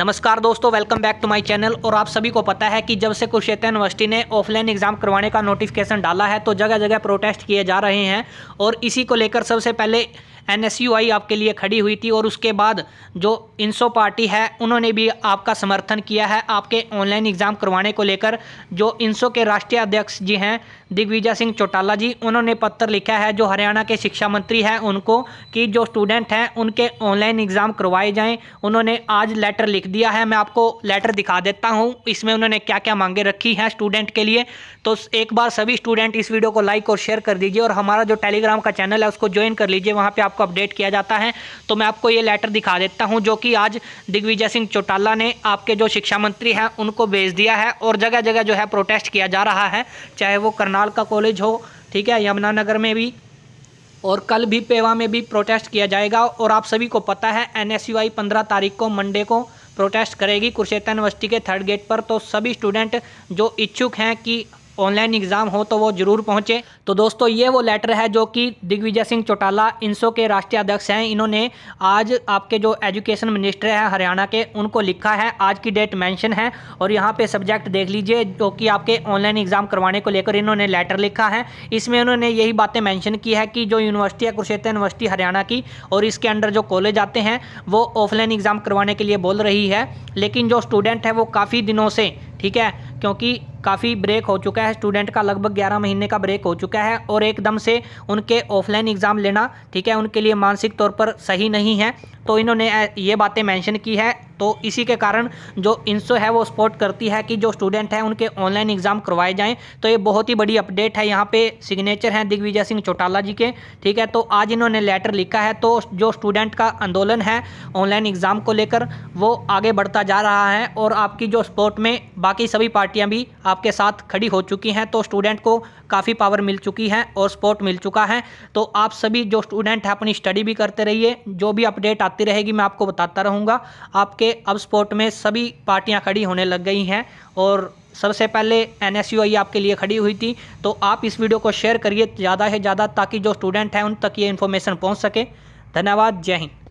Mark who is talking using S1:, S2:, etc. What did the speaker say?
S1: नमस्कार दोस्तों welcome back to my channel और आप सभी को पता है कि जब से कुरुक्षेत्र यूनिवर्सिटी ने ऑफलाइन एग्जाम करवाने का नोटिफिकेशन डाला है तो जगह जगह प्रोटेस्ट किए जा रहे हैं और इसी को लेकर सबसे पहले एनएसयूआई आपके लिए खड़ी हुई थी और उसके बाद जो इंसो पार्टी है उन्होंने भी आपका समर्थन किया है आपके ऑनलाइन एग्ज़ाम करवाने को लेकर जो इंसो के राष्ट्रीय अध्यक्ष जी हैं दिग्विजय सिंह चौटाला जी उन्होंने पत्र लिखा है जो हरियाणा के शिक्षा मंत्री हैं उनको कि जो स्टूडेंट हैं उनके ऑनलाइन एग्ज़ाम करवाए जाएँ उन्होंने आज लेटर लिख दिया है मैं आपको लेटर दिखा देता हूँ इसमें उन्होंने क्या क्या मांगे रखी हैं स्टूडेंट के लिए तो एक बार सभी स्टूडेंट इस वीडियो को लाइक और शेयर कर दीजिए और हमारा जो टेलीग्राम का चैनल है उसको ज्वाइन कर लीजिए वहाँ पर आप आपको अपडेट किया जाता है तो मैं आपको ये लेटर दिखा देता हूँ जो कि आज दिग्विजय सिंह चौटाला ने आपके जो शिक्षा मंत्री हैं उनको भेज दिया है और जगह जगह जो है प्रोटेस्ट किया जा रहा है चाहे वो करनाल का कॉलेज हो ठीक है यमुनानगर में भी और कल भी पेवा में भी प्रोटेस्ट किया जाएगा और आप सभी को पता है एन एस यू आई पंद्रह तारीख को मंडे को प्रोटेस्ट करेगी कुरुक्षेत्र यूनिवर्सिटी के थर्ड गेट पर तो सभी स्टूडेंट जो इच्छुक हैं कि ऑनलाइन एग्ज़ाम हो तो वो ज़रूर पहुँचे तो दोस्तों ये वो लेटर है जो कि दिग्विजय सिंह चौटाला इनसो के राष्ट्रीय अध्यक्ष हैं इन्होंने आज आपके जो एजुकेशन मिनिस्टर हैं हरियाणा के उनको लिखा है आज की डेट मैंशन है और यहाँ पर सब्जेक्ट देख लीजिए जो कि आपके ऑनलाइन एग्ज़ाम करवाने को लेकर इन्होंने लेटर लिखा है इसमें उन्होंने यही बातें मैंशन की है कि जो यूनिवर्सिटी है कुरुक्षेत्र यूनिवर्सिटी हरियाणा की और इसके अंडर जो कॉलेज आते हैं वो ऑफलाइन एग्ज़ाम करवाने के लिए बोल रही है लेकिन जो स्टूडेंट है वो काफ़ी दिनों से ठीक है क्योंकि काफ़ी ब्रेक हो चुका है स्टूडेंट का लगभग ग्यारह महीने का ब्रेक हो चुका है और एकदम से उनके ऑफलाइन एग्ज़ाम लेना ठीक है उनके लिए मानसिक तौर पर सही नहीं है तो इन्होंने ये बातें मैंशन की है तो इसी के कारण जो इंसो है वो सपोर्ट करती है कि जो स्टूडेंट हैं उनके ऑनलाइन एग्ज़ाम करवाए जाएँ तो ये बहुत ही बड़ी अपडेट है यहाँ पे सिग्नेचर हैं दिग्विजय सिंह चौटाला जी के ठीक है तो आज इन्होंने लेटर लिखा है तो जो स्टूडेंट का आंदोलन है ऑनलाइन एग्ज़ाम को लेकर वो आगे बढ़ता जा रहा है और आपकी जो सपोर्ट में बाकी सभी पार्टियाँ भी आपके साथ खड़ी हो चुकी हैं तो स्टूडेंट को काफ़ी पावर मिल चुकी है और सपोर्ट मिल चुका है तो आप सभी जो स्टूडेंट हैं अपनी स्टडी भी करते रहिए जो भी अपडेट आती रहेगी मैं आपको बताता रहूँगा आपके अब स्पोर्ट में सभी पार्टियां खड़ी होने लग गई हैं और सबसे पहले एन आपके लिए खड़ी हुई थी तो आप इस वीडियो को शेयर करिए ज़्यादा से ज़्यादा ताकि जो स्टूडेंट हैं उन तक ये इन्फॉर्मेशन पहुँच सके धन्यवाद जय हिंद